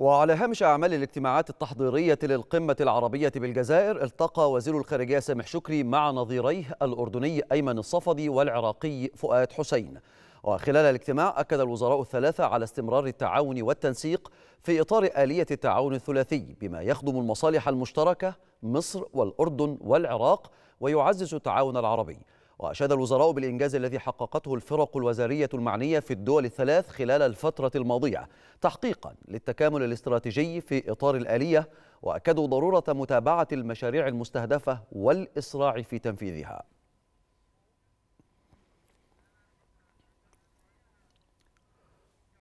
وعلى هامش أعمال الاجتماعات التحضيرية للقمة العربية بالجزائر التقى وزير الخارجية سامح شكري مع نظيريه الأردني أيمن الصفدي والعراقي فؤاد حسين وخلال الاجتماع أكد الوزراء الثلاثة على استمرار التعاون والتنسيق في إطار آلية التعاون الثلاثي بما يخدم المصالح المشتركة مصر والأردن والعراق ويعزز التعاون العربي وأشاد الوزراء بالإنجاز الذي حققته الفرق الوزارية المعنية في الدول الثلاث خلال الفترة الماضية تحقيقا للتكامل الاستراتيجي في إطار الآلية وأكدوا ضرورة متابعة المشاريع المستهدفة والإسراع في تنفيذها